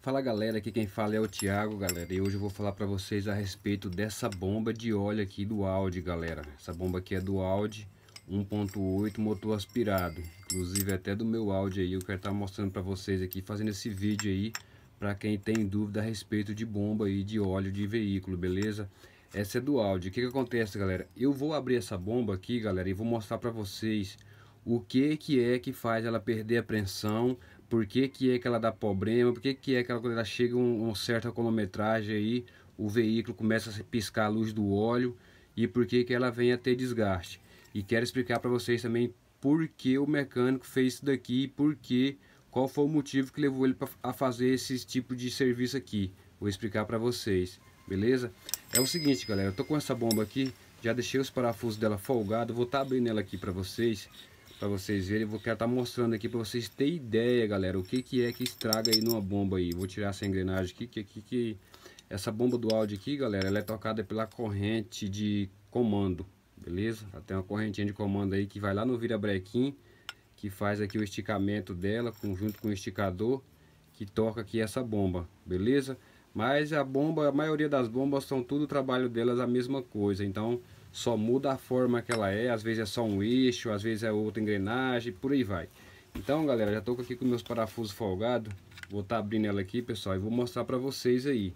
Fala galera, aqui quem fala é o Thiago, galera, e hoje eu vou falar para vocês a respeito dessa bomba de óleo aqui do Audi, galera. Essa bomba aqui é do Audi 1.8 motor aspirado, inclusive até do meu Audi aí, eu quero estar tá mostrando para vocês aqui, fazendo esse vídeo aí, para quem tem dúvida a respeito de bomba e de óleo de veículo, beleza? Essa é do Audi, o que que acontece galera? Eu vou abrir essa bomba aqui, galera, e vou mostrar para vocês o que que é que faz ela perder a pressão, por que, que é que ela dá problema, por que, que é que ela, quando ela chega a um, certa quilometragem aí, o veículo começa a piscar a luz do óleo e por que, que ela vem a ter desgaste. E quero explicar para vocês também por que o mecânico fez isso daqui e por que, qual foi o motivo que levou ele pra, a fazer esse tipo de serviço aqui. Vou explicar para vocês, beleza? É o seguinte, galera, eu tô com essa bomba aqui, já deixei os parafusos dela folgados, vou estar tá abrindo ela aqui para vocês para vocês verem. Vou querer estar tá mostrando aqui para vocês terem ideia, galera, o que, que é que estraga aí numa bomba aí. Vou tirar essa engrenagem aqui, que, que, que essa bomba do áudio aqui, galera, ela é tocada pela corrente de comando, beleza? Ela tem uma correntinha de comando aí que vai lá no virabrequim, que faz aqui o esticamento dela, junto com o esticador, que toca aqui essa bomba, beleza? Mas a bomba, a maioria das bombas são tudo o trabalho delas a mesma coisa, então... Só muda a forma que ela é, às vezes é só um eixo, às vezes é outra engrenagem, por aí vai. Então, galera, já tô aqui com meus parafusos folgados. Vou estar tá abrindo ela aqui, pessoal, e vou mostrar para vocês aí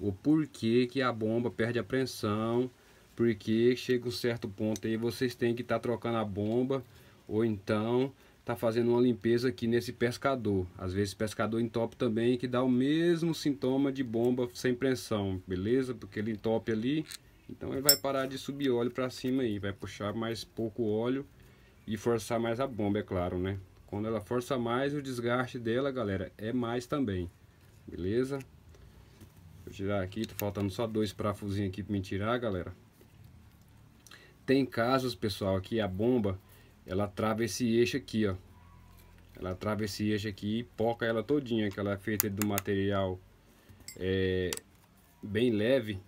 o porquê que a bomba perde a pressão, porque chega um certo ponto aí vocês têm que estar tá trocando a bomba ou então tá fazendo uma limpeza aqui nesse pescador. Às vezes pescador entope também que dá o mesmo sintoma de bomba sem pressão, beleza? Porque ele entope ali então ele vai parar de subir óleo para cima aí, vai puxar mais pouco óleo e forçar mais a bomba, é claro, né? Quando ela força mais, o desgaste dela, galera, é mais também. Beleza? Vou tirar aqui, tá faltando só dois parafusinhos aqui para me tirar, galera. Tem casos, pessoal, que a bomba, ela trava esse eixo aqui, ó. Ela trava esse eixo aqui e poca ela todinha, que ela é feita de um material é, bem leve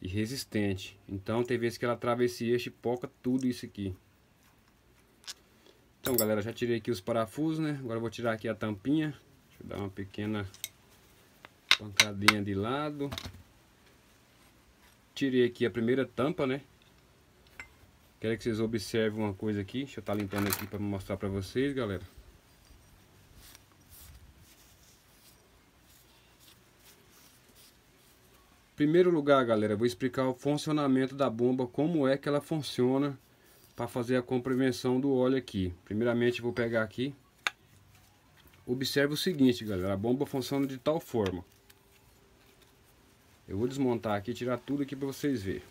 e resistente. Então tem vezes que ela e chipoca tudo isso aqui. Então galera, já tirei aqui os parafusos, né? Agora vou tirar aqui a tampinha. Deixa eu dar uma pequena pancadinha de lado. Tirei aqui a primeira tampa, né? Quero que vocês observem uma coisa aqui. Deixa eu estar tá limpando aqui para mostrar para vocês, galera. primeiro lugar, galera, vou explicar o funcionamento da bomba, como é que ela funciona para fazer a comprimensão do óleo aqui. Primeiramente, vou pegar aqui. Observe o seguinte, galera, a bomba funciona de tal forma. Eu vou desmontar aqui, tirar tudo aqui para vocês verem.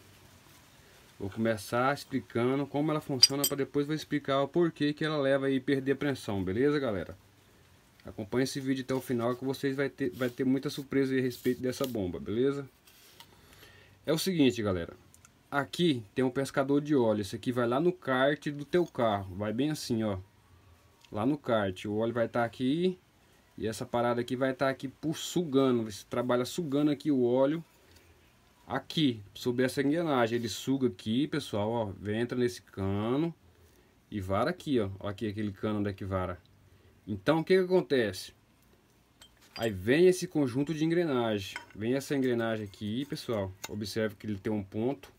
Vou começar explicando como ela funciona para depois vou explicar o porquê que ela leva aí perder pressão, beleza, galera? Acompanhe esse vídeo até o final que vocês vai ter, vai ter muita surpresa a respeito dessa bomba, beleza? É o seguinte, galera. Aqui tem um pescador de óleo. Esse aqui vai lá no kart do teu carro. Vai bem assim, ó. Lá no kart. O óleo vai estar tá aqui. E essa parada aqui vai estar tá aqui por sugando. Você trabalha sugando aqui o óleo. Aqui, sob essa engrenagem. Ele suga aqui, pessoal, ó. Vem, entra nesse cano. E vara aqui, ó. Aqui, aquele cano é que vara. Então, o que, que acontece? Aí vem esse conjunto de engrenagem. Vem essa engrenagem aqui, pessoal. Observe que ele tem um ponto.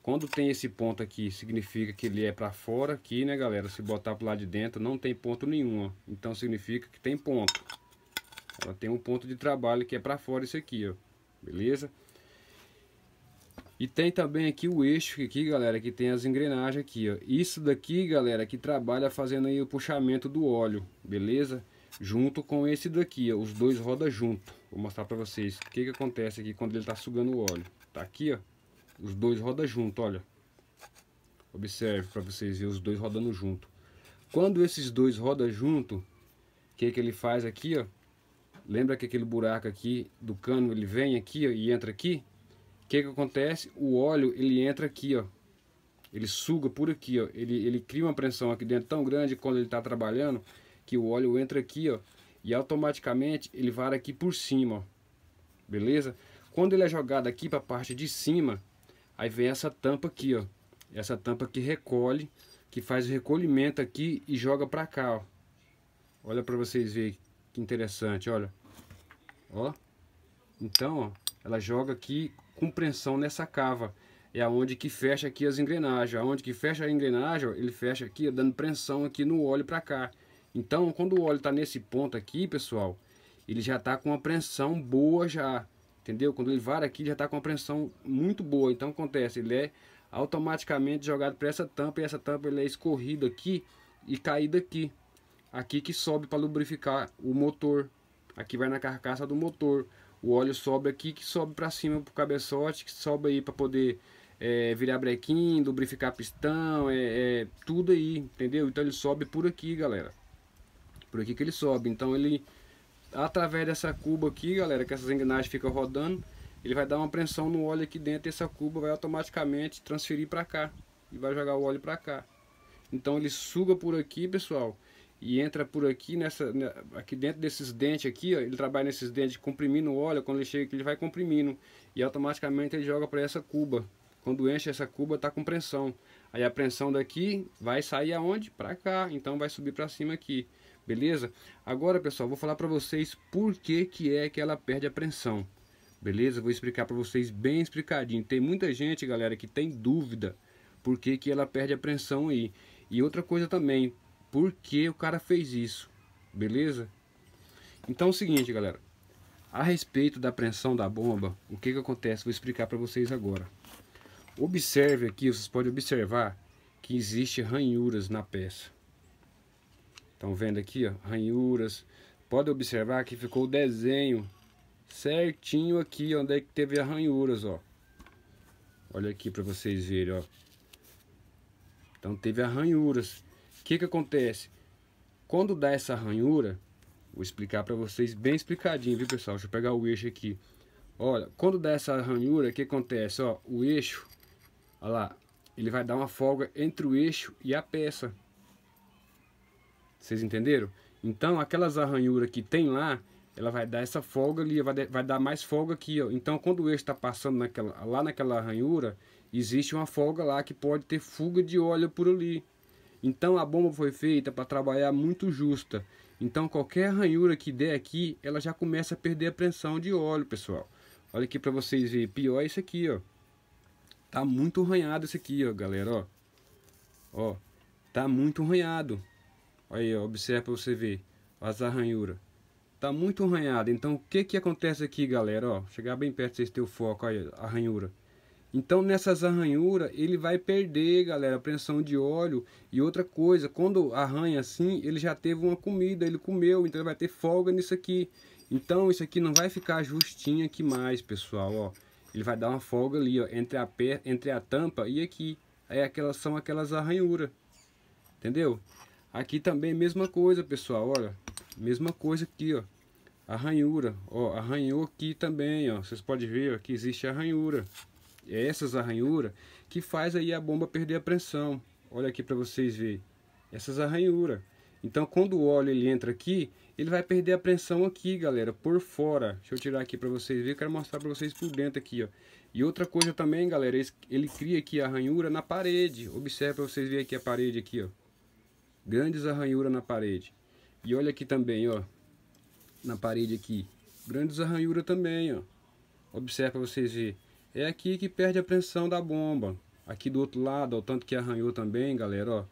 Quando tem esse ponto aqui, significa que ele é para fora aqui, né, galera? Se botar para lá de dentro, não tem ponto nenhum, ó. Então significa que tem ponto. Ela tem um ponto de trabalho que é para fora isso aqui, ó. Beleza? E tem também aqui o eixo aqui, galera, que tem as engrenagens aqui, ó. Isso daqui, galera, que trabalha fazendo aí o puxamento do óleo, beleza? junto com esse daqui, ó, os dois roda junto. Vou mostrar para vocês o que que acontece aqui quando ele está sugando o óleo. Tá aqui, ó, os dois roda junto, olha. Observe para vocês verem os dois rodando junto. Quando esses dois rodam junto, o que que ele faz aqui, ó? Lembra que aquele buraco aqui do cano, ele vem aqui ó, e entra aqui? O que que acontece? O óleo, ele entra aqui, ó. Ele suga por aqui, ó. Ele, ele cria uma pressão aqui dentro tão grande quando ele está trabalhando que o óleo entra aqui, ó, e automaticamente ele vara aqui por cima, ó, beleza? Quando ele é jogado aqui para a parte de cima, aí vem essa tampa aqui, ó, essa tampa que recolhe, que faz o recolhimento aqui e joga para cá, ó. Olha para vocês verem que interessante, olha. Ó. Então, ó, ela joga aqui com pressão nessa cava. É aonde que fecha aqui as engrenagens. Aonde que fecha a engrenagem, ó, ele fecha aqui, dando pressão aqui no óleo para cá. Então, quando o óleo está nesse ponto aqui, pessoal, ele já está com uma pressão boa já, entendeu? Quando ele vara aqui, já está com uma pressão muito boa. Então, acontece, ele é automaticamente jogado para essa tampa e essa tampa ele é escorrida aqui e caída aqui. Aqui que sobe para lubrificar o motor. Aqui vai na carcaça do motor. O óleo sobe aqui que sobe para cima para o cabeçote, que sobe aí para poder é, virar brequim, lubrificar pistão, é, é, tudo aí, entendeu? Então ele sobe por aqui, galera por aqui que ele sobe. Então ele, através dessa cuba aqui, galera, que essas engrenagens ficam rodando, ele vai dar uma pressão no óleo aqui dentro e essa cuba vai automaticamente transferir para cá. E vai jogar o óleo para cá. Então ele suga por aqui, pessoal, e entra por aqui, nessa, né, aqui dentro desses dentes aqui, ó, ele trabalha nesses dentes comprimindo o óleo, quando ele chega aqui ele vai comprimindo. E automaticamente ele joga para essa cuba. Quando enche essa cuba, está com pressão. Aí a pressão daqui vai sair aonde? Para cá. Então vai subir para cima aqui. Beleza? Agora, pessoal, vou falar para vocês por que, que é que ela perde a pressão. Beleza? Vou explicar para vocês bem explicadinho. Tem muita gente, galera, que tem dúvida por que, que ela perde a pressão aí. E outra coisa também, por que o cara fez isso? Beleza? Então é o seguinte, galera. A respeito da pressão da bomba, o que, que acontece? Vou explicar para vocês agora. Observe aqui, vocês podem observar que existe ranhuras na peça. Estão vendo aqui, ó, ranhuras. Pode observar que ficou o desenho certinho aqui onde é que teve as ranhuras, ó. Olha aqui para vocês verem, ó. Então teve as ranhuras. O que que acontece? Quando dá essa ranhura, vou explicar para vocês bem explicadinho, viu, pessoal? Deixa eu pegar o eixo aqui. Olha, quando dá essa ranhura, o que acontece? Ó, o eixo, olha lá, ele vai dar uma folga entre o eixo e a peça. Vocês entenderam? Então, aquelas arranhuras que tem lá, ela vai dar essa folga ali, vai, vai dar mais folga aqui, ó. Então, quando o eixo está passando naquela, lá naquela arranhura, existe uma folga lá que pode ter fuga de óleo por ali. Então, a bomba foi feita para trabalhar muito justa. Então, qualquer arranhura que der aqui, ela já começa a perder a pressão de óleo, pessoal. Olha aqui para vocês verem, pior é isso aqui, ó. Tá muito arranhado isso aqui, ó, galera, ó. Ó, tá muito arranhado. Aí, ó, observa pra você ver as arranhuras. Tá muito arranhado. Então, o que que acontece aqui, galera? Ó, chegar bem perto vocês terem o foco aí, arranhura. Então, nessas arranhuras, ele vai perder, galera, a pressão de óleo. E outra coisa, quando arranha assim, ele já teve uma comida, ele comeu, então ele vai ter folga nisso aqui. Então, isso aqui não vai ficar justinho aqui mais, pessoal, ó. Ele vai dar uma folga ali, ó, entre a, entre a tampa e aqui. É aquelas, são aquelas arranhuras, entendeu? Aqui também é mesma coisa, pessoal, olha. Mesma coisa aqui, ó. A ranhura, ó, arranhou aqui também, ó. Vocês podem ver, ó, que existe a ranhura. É essas arranhuras que faz aí a bomba perder a pressão. Olha aqui para vocês verem. Essas arranhuras. Então, quando o óleo ele entra aqui, ele vai perder a pressão aqui, galera, por fora. Deixa eu tirar aqui para vocês verem, quero mostrar para vocês por dentro aqui, ó. E outra coisa também, galera, ele cria aqui a ranhura na parede. Observe para vocês verem aqui a parede aqui, ó grandes arranhuras na parede. E olha aqui também, ó, na parede aqui, grandes arranhuras também, ó. Observe vocês verem. É aqui que perde a pressão da bomba. Aqui do outro lado, ó, o tanto que arranhou também, galera, ó.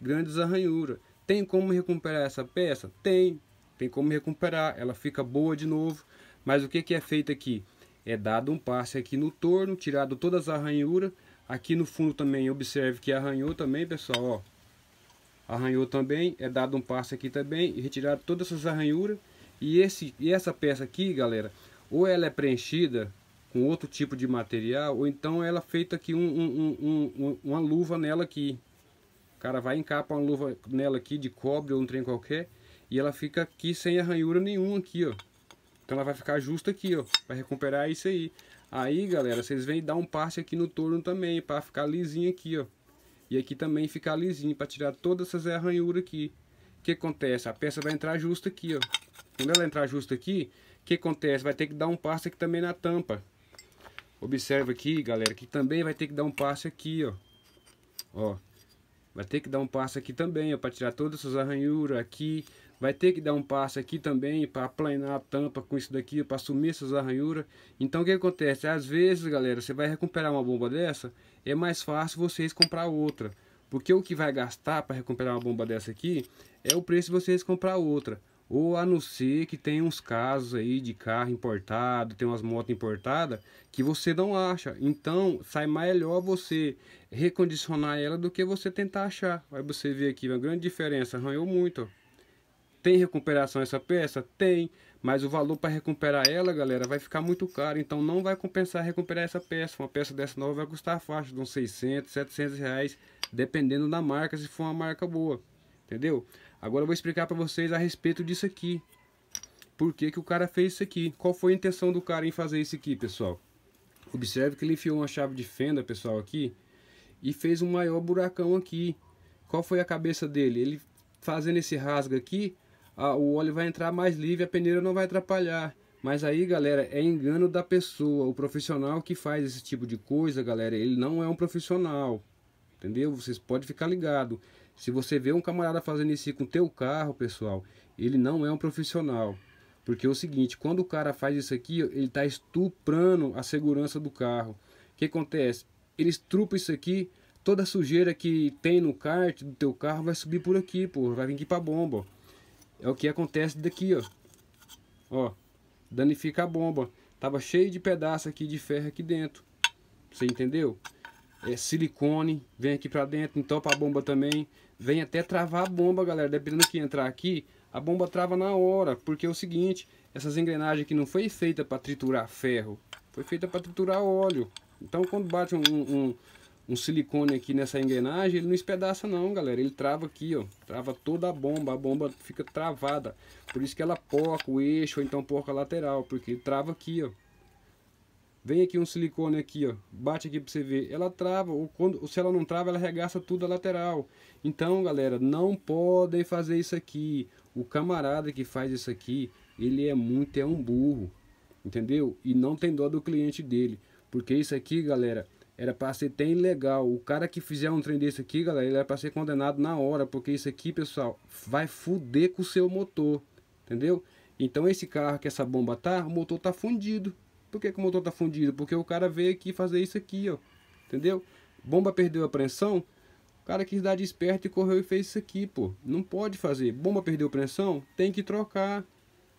Grandes arranhuras. Tem como recuperar essa peça? Tem. Tem como recuperar. Ela fica boa de novo. Mas o que, que é feito aqui? É dado um passe aqui no torno, tirado todas as arranhuras. Aqui no fundo também, observe que arranhou também, pessoal, ó arranhou também, é dado um passo aqui também, retirar todas essas arranhuras. E, esse, e essa peça aqui, galera, ou ela é preenchida com outro tipo de material, ou então ela é feita aqui um, um, um, uma luva nela aqui. O cara vai encapa uma luva nela aqui de cobre ou um trem qualquer, e ela fica aqui sem arranhura nenhuma aqui, ó. Então ela vai ficar justa aqui, ó, vai recuperar isso aí. Aí, galera, vocês vêm dar um passe aqui no torno também, para ficar lisinho aqui, ó. E aqui também ficar lisinho para tirar todas essas arranhuras aqui. O que acontece? A peça vai entrar justa aqui, ó. Quando ela entrar justa aqui, o que acontece? Vai ter que dar um passo aqui também na tampa. Observa aqui, galera, que também vai ter que dar um passo aqui, ó. Ó. Vai ter que dar um passo aqui também para tirar todas essas arranhuras aqui. Vai ter que dar um passo aqui também para aplanar a tampa com isso daqui, para sumir essas arranhuras. Então o que acontece? Às vezes, galera, você vai recuperar uma bomba dessa, é mais fácil vocês comprar outra. Porque o que vai gastar para recuperar uma bomba dessa aqui é o preço de vocês comprar outra. Ou a não ser que tem uns casos aí de carro importado, tem umas motos importadas que você não acha. Então sai melhor você recondicionar ela do que você tentar achar. Aí você vê aqui uma grande diferença, arranhou muito. Tem recuperação essa peça? Tem, mas o valor para recuperar ela, galera, vai ficar muito caro. Então não vai compensar recuperar essa peça. Uma peça dessa nova vai custar a faixa de uns 600, 700 reais, dependendo da marca, se for uma marca boa. Entendeu? Agora eu vou explicar para vocês a respeito disso aqui. Por que, que o cara fez isso aqui? Qual foi a intenção do cara em fazer isso aqui, pessoal? Observe que ele enfiou uma chave de fenda, pessoal, aqui. E fez um maior buracão aqui. Qual foi a cabeça dele? Ele fazendo esse rasgo aqui, a, o óleo vai entrar mais livre, a peneira não vai atrapalhar. Mas aí, galera, é engano da pessoa. O profissional que faz esse tipo de coisa, galera, ele não é um profissional. Entendeu? Vocês podem ficar ligados. Se você vê um camarada fazendo isso com o teu carro, pessoal, ele não é um profissional. Porque é o seguinte, quando o cara faz isso aqui, ele está estuprando a segurança do carro. O que acontece? Ele estrupa isso aqui, toda a sujeira que tem no kart do teu carro vai subir por aqui, pô, vai vir aqui pra bomba. É o que acontece daqui, ó. Ó, danifica a bomba. Tava cheio de pedaço aqui de ferro aqui dentro. Você entendeu? É silicone, vem aqui pra dentro, entopa a bomba também vem até travar a bomba, galera. Dependendo que entrar aqui, a bomba trava na hora. Porque é o seguinte, essas engrenagens aqui não foi feita para triturar ferro. Foi feita para triturar óleo. Então quando bate um, um, um, silicone aqui nessa engrenagem, ele não espedaça não, galera. Ele trava aqui, ó. Trava toda a bomba. A bomba fica travada. Por isso que ela porca o eixo, ou então porca a lateral. Porque trava aqui, ó. Vem aqui um silicone aqui, ó. Bate aqui pra você ver. Ela trava, ou, quando, ou se ela não trava, ela regaça tudo a lateral. Então, galera, não podem fazer isso aqui. O camarada que faz isso aqui, ele é muito, é um burro. Entendeu? E não tem dó do cliente dele. Porque isso aqui, galera, era pra ser bem legal. O cara que fizer um trem desse aqui, galera, ele era pra ser condenado na hora. Porque isso aqui, pessoal, vai fuder com o seu motor. Entendeu? Então esse carro que essa bomba tá, o motor tá fundido. Por que, que o motor tá fundido? Porque o cara veio aqui fazer isso aqui, ó. Entendeu? Bomba perdeu a pressão. O cara quis dar de esperto e correu e fez isso aqui, pô. Não pode fazer. Bomba perdeu pressão, tem que trocar.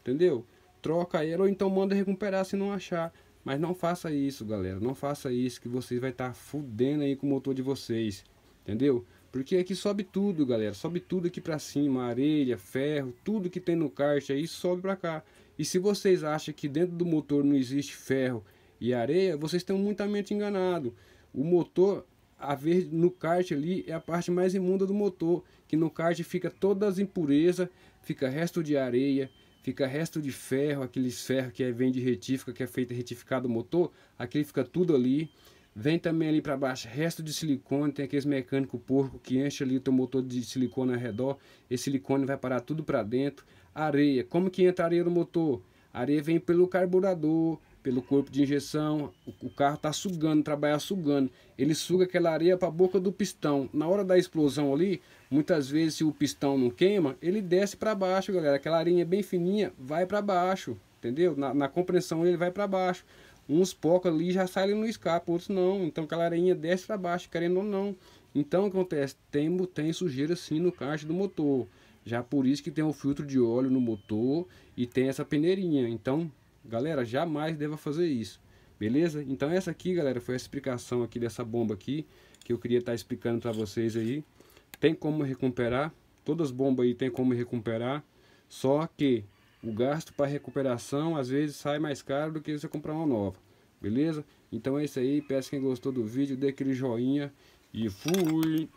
Entendeu? Troca ela ou então manda recuperar se não achar. Mas não faça isso, galera. Não faça isso que vocês vai estar tá fudendo aí com o motor de vocês. Entendeu? Porque aqui sobe tudo, galera. Sobe tudo aqui pra cima. Areia, ferro, tudo que tem no kart aí sobe pra cá. E se vocês acham que dentro do motor não existe ferro e areia, vocês estão muitamente enganados. O motor, a verde no kart ali, é a parte mais imunda do motor, que no kart fica todas as impurezas, fica resto de areia, fica resto de ferro, aqueles ferros que é, vem de retífica, que é feito retificado o motor, aquele fica tudo ali. Vem também ali para baixo resto de silicone, tem aqueles mecânico porco que enche ali o teu motor de silicone ao redor, esse silicone vai parar tudo para dentro areia. Como que entra areia no motor? A areia vem pelo carburador, pelo corpo de injeção. O, carro está sugando, trabalha sugando. Ele suga aquela areia para a boca do pistão. Na hora da explosão ali, muitas vezes se o pistão não queima, ele desce para baixo, galera. Aquela areia bem fininha vai para baixo, entendeu? Na, na ele vai para baixo. Uns pocos ali já saem no escape, outros não. Então aquela areinha desce para baixo, querendo ou não. Então o que acontece? Tem, tem sujeira sim no caixa do motor. Já por isso que tem o filtro de óleo no motor e tem essa peneirinha. Então, galera, jamais deva fazer isso. Beleza? Então essa aqui, galera, foi a explicação aqui dessa bomba aqui que eu queria estar tá explicando para vocês aí. Tem como recuperar, todas as bombas aí tem como recuperar, só que o gasto para recuperação às vezes sai mais caro do que você comprar uma nova. Beleza? Então é isso aí, peço quem gostou do vídeo, dê aquele joinha e fui!